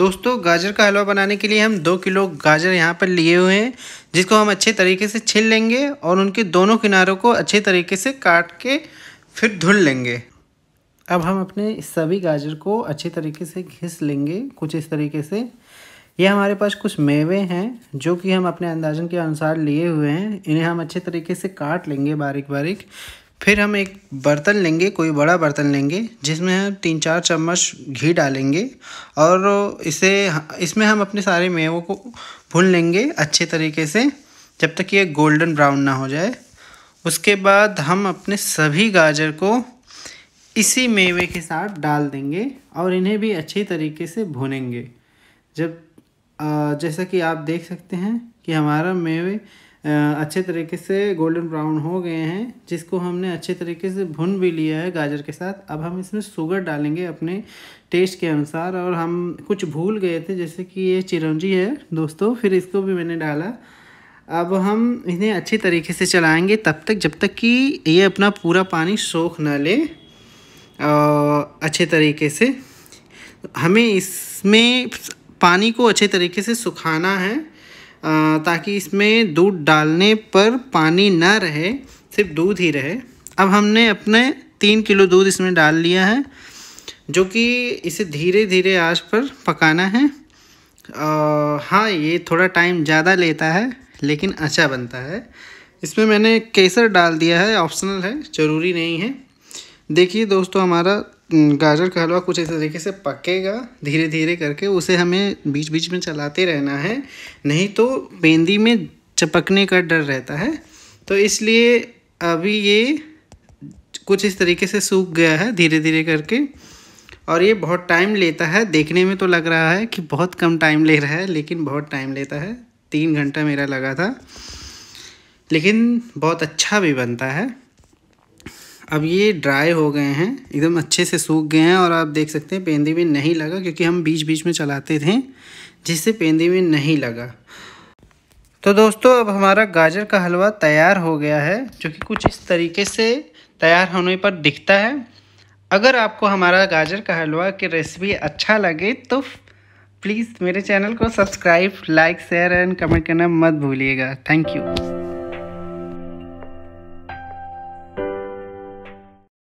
दोस्तों गाजर का हलवा बनाने के लिए हम दो किलो गाजर यहाँ पर लिए हुए हैं जिसको हम अच्छे तरीके से छील लेंगे और उनके दोनों किनारों को अच्छे तरीके से काट के फिर धुल लेंगे अब हम अपने सभी गाजर को अच्छे तरीके से घिस लेंगे कुछ इस तरीके से ये हमारे पास कुछ मेवे हैं जो कि हम अपने अंदाजन के अनुसार लिए हुए हैं इन्हें हम अच्छे तरीके से काट लेंगे बारीक बारीक फिर हम एक बर्तन लेंगे कोई बड़ा बर्तन लेंगे जिसमें हम तीन चार चम्मच घी डालेंगे और इसे इसमें हम अपने सारे मेवों को भून लेंगे अच्छे तरीके से जब तक ये गोल्डन ब्राउन ना हो जाए उसके बाद हम अपने सभी गाजर को इसी मेवे के साथ डाल देंगे और इन्हें भी अच्छी तरीके से भुनेंगे जब जैसा कि आप देख सकते हैं कि हमारा मेवे अच्छे तरीके से गोल्डन ब्राउन हो गए हैं जिसको हमने अच्छे तरीके से भुन भी लिया है गाजर के साथ अब हम इसमें शुगर डालेंगे अपने टेस्ट के अनुसार और हम कुछ भूल गए थे जैसे कि ये चिरंजी है दोस्तों फिर इसको भी मैंने डाला अब हम इन्हें अच्छे तरीके से चलाएंगे तब तक जब तक कि ये अपना पूरा पानी सोख ना ले अच्छे तरीके से हमें इसमें पानी को अच्छे तरीके से सुखाना है ताकि इसमें दूध डालने पर पानी ना रहे सिर्फ दूध ही रहे अब हमने अपने तीन किलो दूध इसमें डाल लिया है जो कि इसे धीरे धीरे आंच पर पकाना है आ, हाँ ये थोड़ा टाइम ज़्यादा लेता है लेकिन अच्छा बनता है इसमें मैंने केसर डाल दिया है ऑप्शनल है ज़रूरी नहीं है देखिए दोस्तों हमारा गाजर का हलवा कुछ इस तरीके से पकेगा धीरे धीरे करके उसे हमें बीच बीच में चलाते रहना है नहीं तो बेंदी में चपकने का डर रहता है तो इसलिए अभी ये कुछ इस तरीके से सूख गया है धीरे धीरे करके और ये बहुत टाइम लेता है देखने में तो लग रहा है कि बहुत कम टाइम ले रहा है लेकिन बहुत टाइम लेता है तीन घंटा मेरा लगा था लेकिन बहुत अच्छा भी बनता है अब ये ड्राई हो गए हैं एकदम अच्छे से सूख गए हैं और आप देख सकते हैं पेंदी में नहीं लगा क्योंकि हम बीच बीच में चलाते थे जिससे पेंदी में नहीं लगा तो दोस्तों अब हमारा गाजर का हलवा तैयार हो गया है जो कि कुछ इस तरीके से तैयार होने पर दिखता है अगर आपको हमारा गाजर का हलवा की रेसिपी अच्छा लगे तो प्लीज़ मेरे चैनल को subscribe like share and comment करना मत भूलिएगा थैंक यू